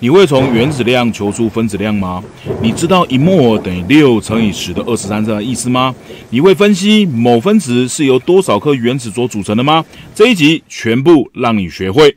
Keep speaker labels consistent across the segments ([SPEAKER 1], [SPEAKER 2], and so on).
[SPEAKER 1] 你会从原子量求出分子量吗？你知道一摩尔等于六乘以十的二十三这的意思吗？你会分析某分子是由多少颗原子所组成的吗？这一集全部让你学会。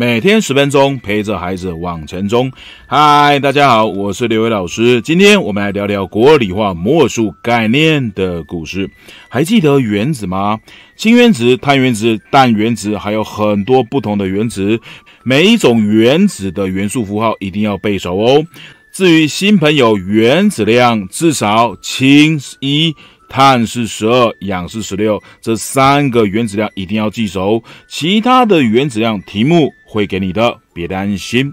[SPEAKER 1] 每天十分钟，陪着孩子往前冲。嗨，大家好，我是刘伟老师。今天我们来聊聊国理化魔术数概念的故事。还记得原子吗？氢原子、碳原子、氮原子，还有很多不同的原子。每一种原子的元素符号一定要背熟哦。至于新朋友，原子量至少氢一，碳是十二，氧是十六，这三个原子量一定要记熟。其他的原子量题目。会给你的，别担心。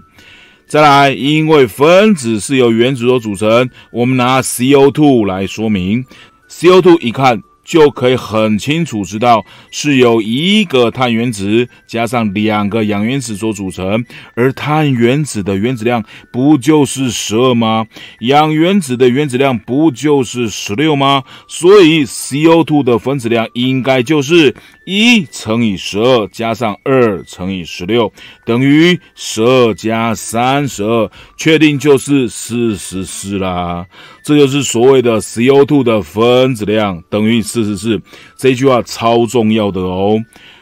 [SPEAKER 1] 再来，因为分子是由原子所组成，我们拿 C O two 来说明。C O two 一看。就可以很清楚知道是由一个碳原子加上两个氧原子所组成，而碳原子的原子量不就是十二吗？氧原子的原子量不就是十六吗？所以 CO2 的分子量应该就是一乘以十二加上二乘以十六，等于十二加三十二，确定就是四十四啦。这就是所谓的 CO2 的分子量等于四。是是是，这句话超重要的哦。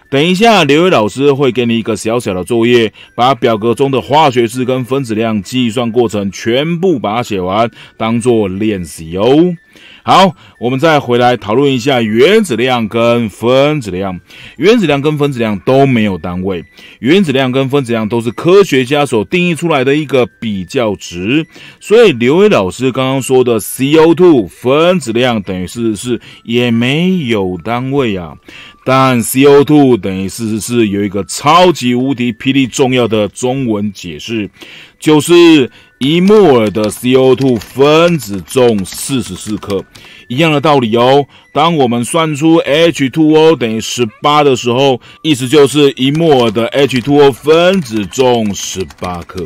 [SPEAKER 1] 等一下，刘伟老师会给你一个小小的作业，把表格中的化学式跟分子量计算过程全部把它写完，当做练习哦。好，我们再回来讨论一下原子量跟分子量。原子量跟分子量都没有单位，原子量跟分子量都是科学家所定义出来的一个比较值。所以刘伟老师刚刚说的 CO2 分子量等于四十四，也没有单位啊。但 CO2 等于四十四，有一个超级无敌霹雳重要的中文解释，就是一摩尔的 CO2 分子重四十四克。一样的道理哦。当我们算出 H2O 等于十八的时候，意思就是一摩尔的 H2O 分子重十八克。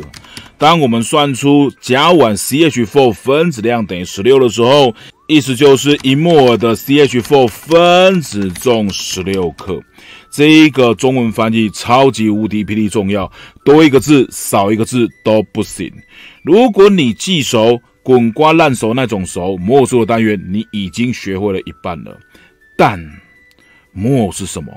[SPEAKER 1] 当我们算出甲烷 CH4 分子量等于十六的时候。意思就是一摩尔的 CH4 分子重十六克，这一个中文翻译超级无敌霹雳重要，多一个字少一个字都不行。如果你记熟、滚瓜烂熟那种熟，摩尔数的单元你已经学会了一半了。但摩尔是什么？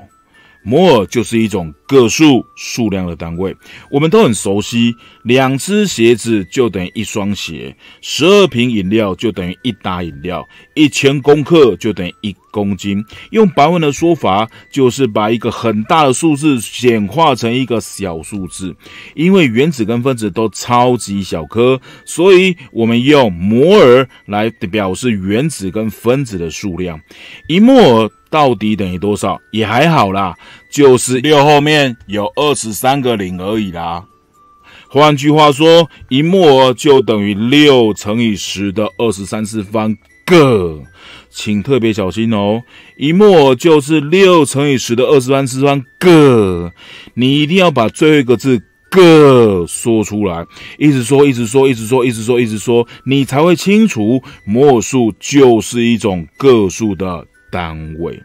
[SPEAKER 1] 摩尔就是一种个数数量的单位，我们都很熟悉。两只鞋子就等于一双鞋，十二瓶饮料就等于一打饮料，一千克就等于一公斤。用白文的说法，就是把一个很大的数字简化成一个小数字。因为原子跟分子都超级小颗，所以我们用摩尔来表示原子跟分子的数量。一摩尔。到底等于多少？也还好啦，就是六后面有二十三个零而已啦。换句话说，一摩尔就等于六乘以十的二十三次方个。请特别小心哦，一摩尔就是六乘以十的二十三次方个。你一定要把最后一个字“个”说出来，一直说，一直说，一直说，一直说，一直说，你才会清楚，摩尔数就是一种个数的。单位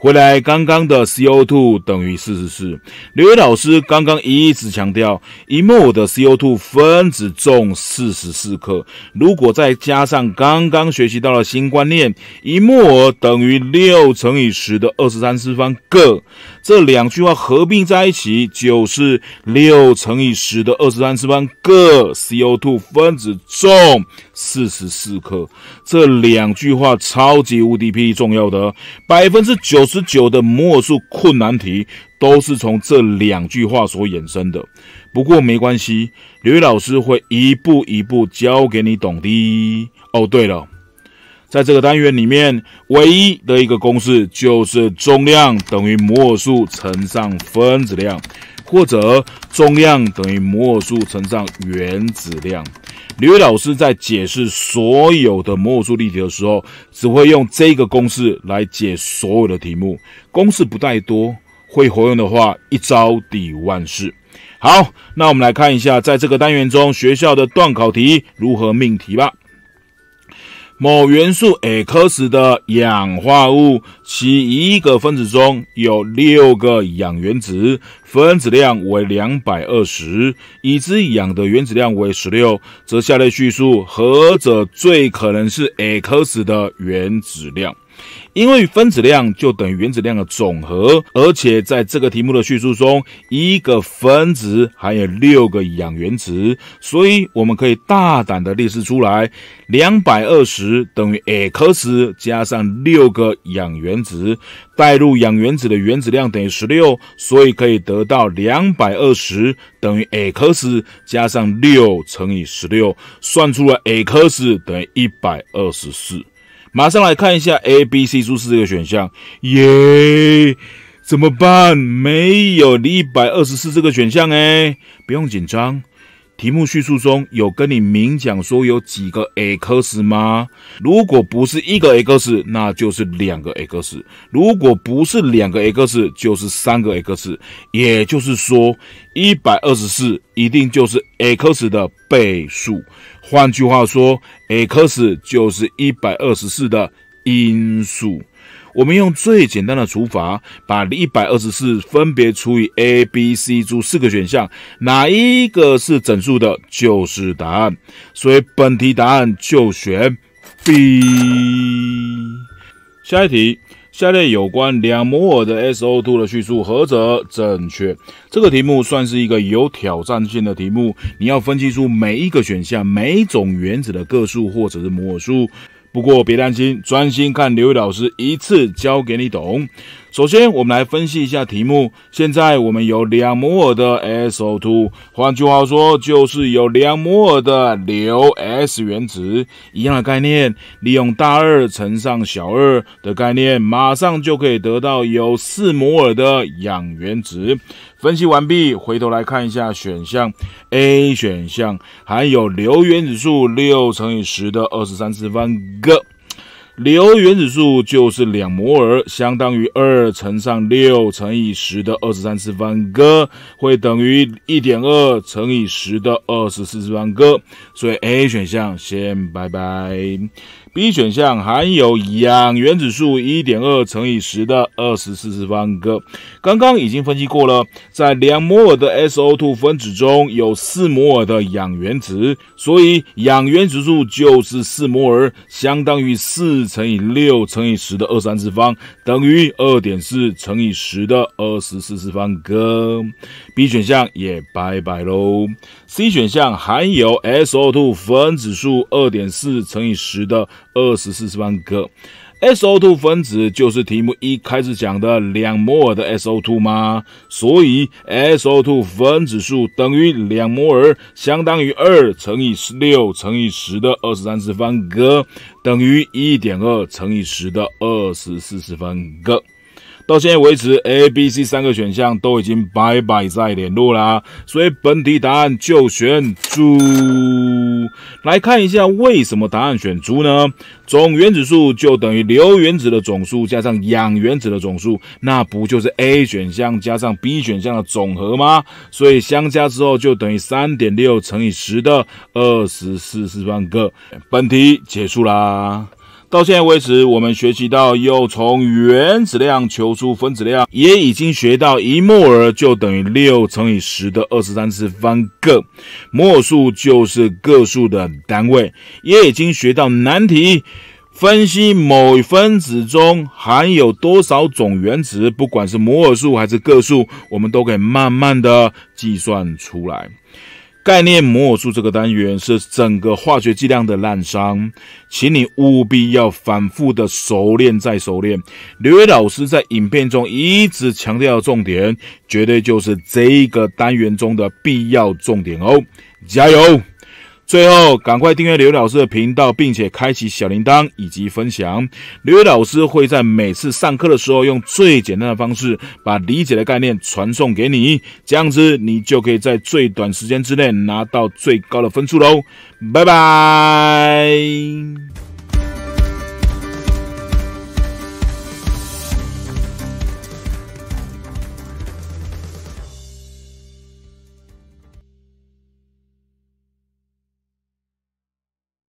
[SPEAKER 1] 回来，刚刚的 CO2 等于四十四。刘伟老师刚刚一直强调，一摩尔的 CO2 分子重四十四克。如果再加上刚刚学习到的新观念，一摩尔等于六乘以十的二十三次方个。这两句话合并在一起，就是六乘以十的二十三次方个 CO2 分子重。四十四克，这两句话超级无敌 P 重要的，百分之九十九的摩尔数困难题都是从这两句话所衍生的。不过没关系，刘老师会一步一步教给你懂的。哦，对了，在这个单元里面，唯一的一个公式就是重量等于摩尔数乘上分子量，或者重量等于摩尔数乘上原子量。刘老师在解释所有的魔术例题体的时候，只会用这个公式来解所有的题目。公式不太多，会活用的话，一招抵万事。好，那我们来看一下，在这个单元中，学校的段考题如何命题吧。某元素 x 的氧化物，其一个分子中有六个氧原子，分子量为两百二十。已知氧的原子量为十六，则下列叙述何者最可能是 x 的原子量？因为分子量就等于原子量的总和，而且在这个题目的叙述中，一个分子含有六个氧原子，所以我们可以大胆的列式出来：两百二十等于 x 加上六个氧原子。代入氧原子的原子量等于十六，所以可以得到两百二十等于 x 加上六乘以十六，算出了 x 等于一百二十四。马上来看一下 A B C 数四这个选项耶，怎么办？没有你一百二十四这个选项哎，不用紧张。题目叙述中有跟你明讲说有几个 x 吗？如果不是一个 x，那就是两个 x；如果不是两个 x，就是三个 x。也就是说，一百二十四一定就是 x 的倍数。换句话说，x 就是一百二十四的因数。我们用最简单的除法，把一百二十四分别除以 A、B、C、D 四个选项，哪一个是整数的，就是答案。所以本题答案就选 B。下一题，下列有关两摩尔的 SO2 的叙述，何者正确？这个题目算是一个有挑战性的题目，你要分析出每一个选项每种原子的个数或者是摩尔数。不过别担心，专心看刘宇老师一次教给你懂。首先，我们来分析一下题目。现在我们有两摩尔的 SO2，换句话说就是有两摩尔的硫 S 原子，一样的概念。利用大二乘上小二的概念，马上就可以得到有四摩尔的氧原子。分析完毕，回头来看一下选项。A 选项含有硫原子数六乘以十的二十三次方个。硫原子数就是两摩尔，相当于二乘上六乘以十的二十三次方个，会等于一点二乘以十的二十四次方个，所以 A 选项先拜拜。B 选项含有氧原子数一点二乘以十的二十四次方个，刚刚已经分析过了，在两摩尔的 SO2 分子中有四摩尔的氧原子，所以氧原子数就是四摩尔，相当于四。乘以六乘以十的二三次方等于二点四乘以十的二十四次方个。b 选项也拜拜喽。C 选项含有 SO2 分子数二点四乘以十的二十四次方个。s o two 分子就是题目一开始讲的两摩尔的 s o two 吗？所以 s o two 分子数等于两摩尔，相当于二乘以十六乘以十的二十三次方个，等于一点二乘以十的二十四次方个。到现在为止，A、B、C 三个选项都已经拜拜再联络啦，所以本题答案就选主。来看一下为什么答案选猪呢？总原子数就等于硫原子的总数加上氧原子的总数，那不就是 A 选项加上 B 选项的总和吗？所以相加之后就等于三点六乘以十的二十四次方个。本题结束啦。到现在为止，我们学习到又从原子量求出分子量，也已经学到一摩尔就等于六乘以十的二十三次方个，摩尔数就是个数的单位，也已经学到难题，分析某分子中含有多少种原子，不管是摩尔数还是个数，我们都可以慢慢的计算出来。概念魔尔数这个单元是整个化学计量的滥觞，请你务必要反复的熟练再熟练。刘伟老师在影片中一直强调的重点，绝对就是这一个单元中的必要重点哦，加油！最后，赶快订阅刘老师的频道，并且开启小铃铛以及分享。刘老师会在每次上课的时候，用最简单的方式把理解的概念传送给你，这样子你就可以在最短时间之内拿到最高的分数喽。拜拜。